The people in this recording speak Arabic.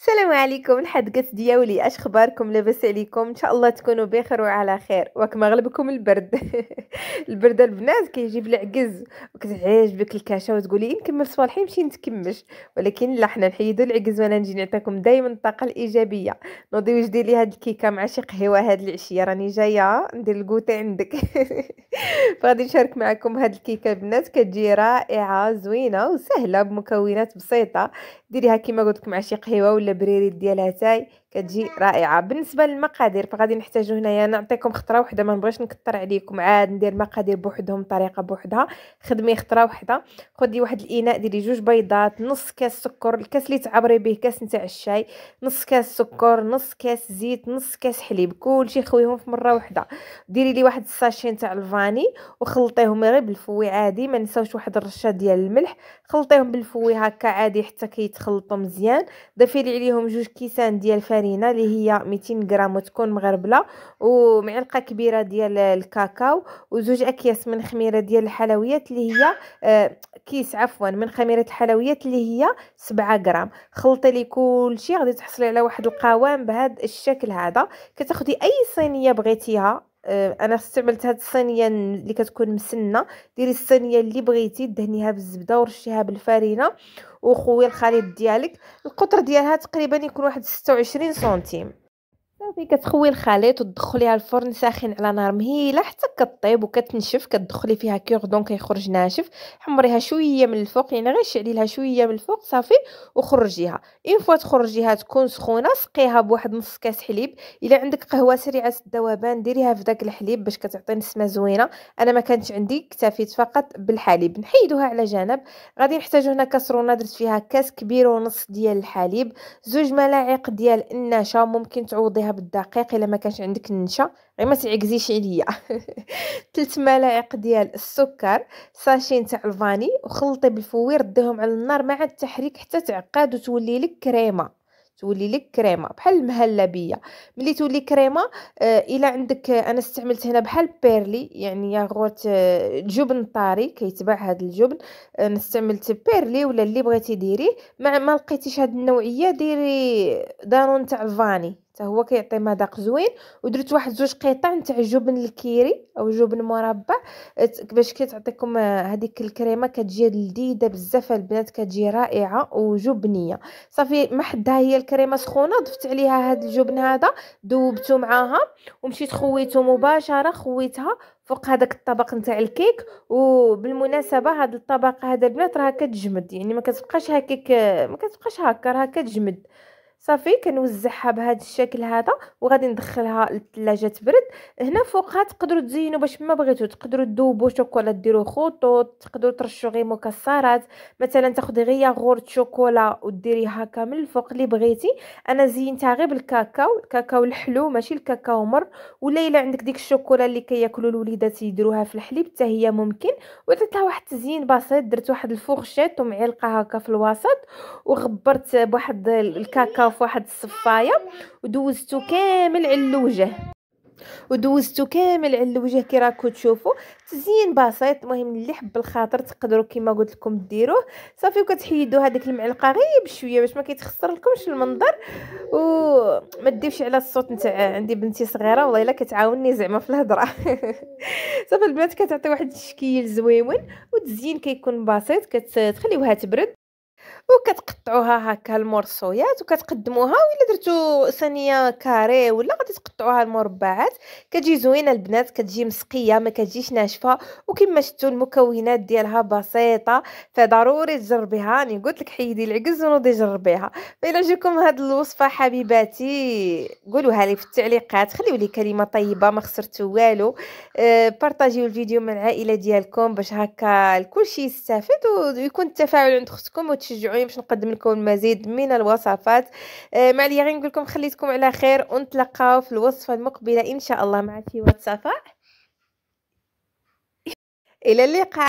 السلام عليكم الحدقات دياولي اش خباركم لاباس عليكم ان شاء الله تكونوا بخير وعلى خير وكما غلبكم البرد البرد البنات كيجيب وكتعيش وكتعجبك الكاشه وتقولي نكمل صوالحي نمشي نتكمش ولكن لا حنا نحيدو العكز وانا نجي نعطيكم دائما الطاقه الايجابيه نوضي وجدي لي هاد الكيكه مع شي قهوه هاد العشيه راني جايه ندير الكوتي عندك فغادي نشارك معكم هاد الكيكه البنات كتجي رائعه زوينه وسهله بمكونات بسيطه ديريها كيما قلت لكم مع شي قهيوه ولا بريريت ديالها اتاي كتجي رائعه بالنسبه للمقادير فغادي نحتاجو هنايا نعطيكم خطره وحده ما نبغيش نكثر عليكم عاد ندير مقادير بوحدهم طريقه بوحدها خدمي خطره وحده خدي واحد الاناء ديري جوج بيضات نص كاس سكر الكاس اللي تعبري به كاس نتاع الشاي نص كاس سكر نص كاس زيت نص كاس حليب كلشي خويهم في مره واحده ديري لي واحد الساشي نتاع الفاني وخلطيهم غير بالفوي عادي ما نساوش واحد الرشه ديال الملح خلطيهم بالفوي هكا عادي حتى كيتخلطوا مزيان ضيفي لي عليهم جوج كيسان ديال المارينا اللي هي 200 غرام وتكون مغربله ومعلقه كبيره ديال الكاكاو وزوج اكياس من خميره ديال الحلويات اللي هي آه، كيس عفوا من خميره الحلويات اللي هي 7 غرام خلطي لي كلشي غادي تحصلي على واحد القوام بهذا الشكل هذا كتاخدي اي صينيه بغيتيها آه، انا استعملت هاد الصينيه اللي كتكون مسنه ديري الصينيه اللي بغيتي دهنيها بالزبده ورشيها بالفرينه وخوي الخليط ديالك القطر ديالها تقريبا يكون واحد 26 سنتيم صافي كتخوي الخليط وتدخليها الفرن ساخن على نار مهيله حتى كطيب وكتنشف كتدخلي فيها كيغدون كيخرج ناشف حمريها شويه من الفوق يعني غير شعلي لها شويه من الفوق صافي وخرجيها اين فوا تخرجيها تكون سخونه سقيها بواحد نص كاس حليب الا عندك قهوه سريعه الذوبان ديريها في داك الحليب باش كتعطي نسمه زوينه انا ما كانت عندي اكتفيت فقط بالحليب نحيدوها على جنب غادي نحتاجو هنا كسرونه درت فيها كاس كبير ونص ديال الحليب زوج ملاعق ديال النشا ممكن تعوضيها بالدقيق الا ما كانش عندك النشا غير ما تعكزيش عليا 3 ملاعق ديال السكر ساشين تاع الفاني وخلطي بالفوير ديهم على النار مع التحريك حتى تعقد وتولي لك كريمه تولي لك كريمه بحال المهلبيه ملي تولي كريمه آه الا عندك آه انا استعملت هنا بحال بيرلي يعني ياغورت آه جبن طاري كيتباع هذا الجبن آه انا استعملت بيرلي ولا اللي بغيتي ديريه ما, ما لقيتيش هاد النوعيه ديري دانون تاع الفاني هو كيعطي مذاق زوين ودرت واحد زوج قطع نتاع جبن الكيري او جبن مربع باش كتعطيكم آه، هذيك الكريمه كتجي لذيذه بزاف البنات كتجي رائعه وجبنيه صافي ما حدها هي الكريمه سخونه ضفت عليها هذا الجبن هذا ذوبته معاها ومشيت خويته مباشره خويتها فوق هذاك الطبق نتاع الكيك وبالمناسبه هذا الطبق هذا البنات راه كتجمد يعني ما كتبقاش هكيك آه، ما كتبقاش هكا راه كتجمد صافي كنوزعها بهذا الشكل هذا وغادي ندخلها للثلاجه تبرد هنا فوقها تقدروا تزينوا باش ما بغيتو تقدروا تذوبوا شوكولا ديروا خطوط تقدروا ترشوا غير مكسرات مثلا تاخدي غير غورت شوكولا وديريها كامل الفوق اللي بغيتي انا زينتها غير بالكاكاو الكاكاو الحلو ماشي الكاكاو مر ولا الا عندك ديك الشوكولا اللي كياكلوا الوليدات يديروها في الحليب حتى هي ممكن ودرت لها واحد التزيين بسيط درت واحد الفورشيط ومعلقه هكا في الوسط وغبرت بواحد الكاكاو في واحد الصفايه ودوزته كامل على الوجه ودوزتو كامل على الوجه كي راكو تشوفوا تزيين بسيط مهم اللي حب الخاطر تقدروا كيما قلت لكم ديروه صافي وكتحيدوا هذيك المعلقه غير بشويه باش ما كيتخسر لكمش المنظر وما ديوش على الصوت نتاع عندي بنتي صغيره والله الا كتعاوني زعما في الهضره صافي البنات كتعطي واحد الشكل زويون والتزيين كيكون بسيط كتخليوها تبرد وكتقطعوها هكا المرصويات وكتقدموها ولا درتو صينيه كاري ولا غادي تقطعوها المربعات كتجي زوينه البنات كتجي مسقيه ما كتجيش ناشفه وكما شفتوا المكونات ديالها بسيطه فضروري تجربيها انا قلت لك حيدي العجز ونوضي جربيها فالا جاكم هاد الوصفه حبيباتي قولوها لي في التعليقات خليو لي كلمه طيبه ما خسرتوا والو آه، بارطاجيو الفيديو مع العائله ديالكم باش هكا الكل شيء يستافد ويكون التفاعل عند اختكم وتش تشجعوني باش نقدم لكم المزيد من الوصفات آه ما عليا غير نقول لكم خليتكم على خير ونتلاقاو في الوصفه المقبله ان شاء الله مع شي وصفه الى اللقاء